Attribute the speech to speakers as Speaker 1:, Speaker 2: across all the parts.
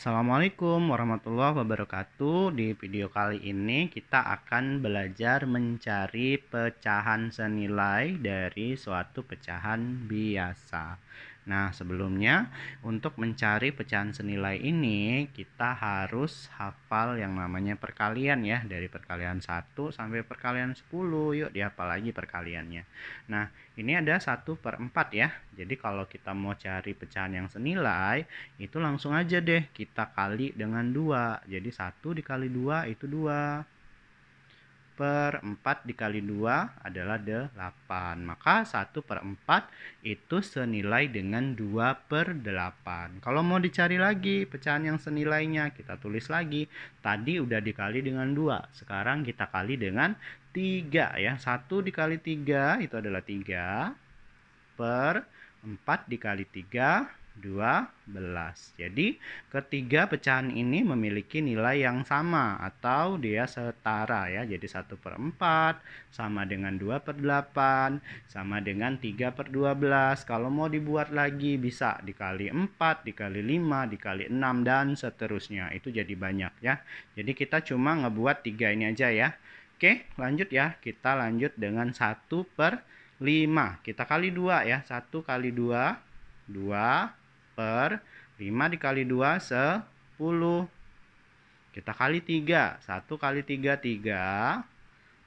Speaker 1: Assalamualaikum warahmatullahi wabarakatuh. Di video kali ini kita akan belajar mencari pecahan senilai dari suatu pecahan biasa. Nah, sebelumnya untuk mencari pecahan senilai ini kita harus hafal yang namanya perkalian ya, dari perkalian 1 sampai perkalian 10. Yuk dihafal lagi perkaliannya. Nah, ini ada 1 per 4 ya. Jadi kalau kita mau cari pecahan yang senilai, itu langsung aja deh kita kali dengan 2. Jadi 1 dikali 2 itu 2 per 4 dikali 2 adalah 8. Maka 1 per 4 itu senilai dengan 2 per 8. Kalau mau dicari lagi pecahan yang senilainya, kita tulis lagi. Tadi udah dikali dengan 2, sekarang kita kali dengan 3 ya. 1 dikali 3 itu adalah 3 per 4 dikali 3 12. Jadi ketiga pecahan ini memiliki nilai yang sama atau dia setara ya. Jadi 1 per 4 sama dengan 2 per 8 sama dengan 3 per 12. Kalau mau dibuat lagi bisa dikali 4, dikali 5, dikali 6 dan seterusnya. Itu jadi banyak ya. Jadi kita cuma ngebuat tiga ini aja ya. Oke lanjut ya. Kita lanjut dengan 1 per 5. Kita kali 2 ya. 1 kali 2. 2 per 5 dikali 2 10. Kita kali 3. 1 kali 3 3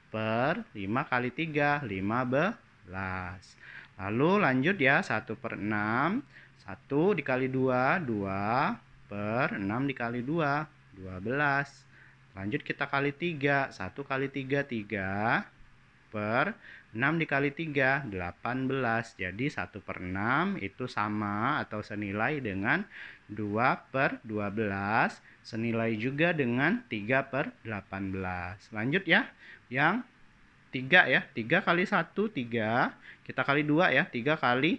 Speaker 1: per 5 kali 3 15. Lalu lanjut ya 1 per 6. 1 dikali 2 2 per 6 dikali 2 12. Lanjut kita kali 3. 1 kali 3 3 per 6 dikali 3, 18. Jadi 1 per 6 itu sama atau senilai dengan 2 per 12. Senilai juga dengan 3 per 18. Lanjut ya. Yang 3 ya. 3 kali 1, 3. Kita kali 2 ya. 3 kali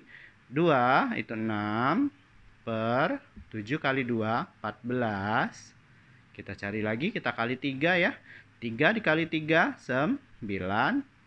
Speaker 1: 2 itu 6 per 7 kali 2, 14. Kita cari lagi, kita kali 3 ya. 3 dikali 3, 9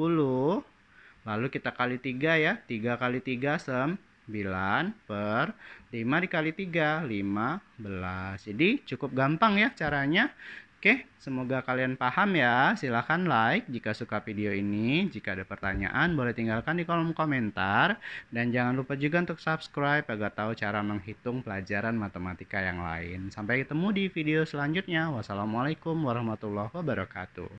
Speaker 1: 10. Lalu kita kali 3 ya. 3 kali 3 9 per 5 dikali 3 15. Jadi cukup gampang ya caranya. Oke, semoga kalian paham ya. Silahkan like jika suka video ini. Jika ada pertanyaan, boleh tinggalkan di kolom komentar. Dan jangan lupa juga untuk subscribe agar tahu cara menghitung pelajaran matematika yang lain. Sampai ketemu di video selanjutnya. Wassalamualaikum warahmatullahi wabarakatuh.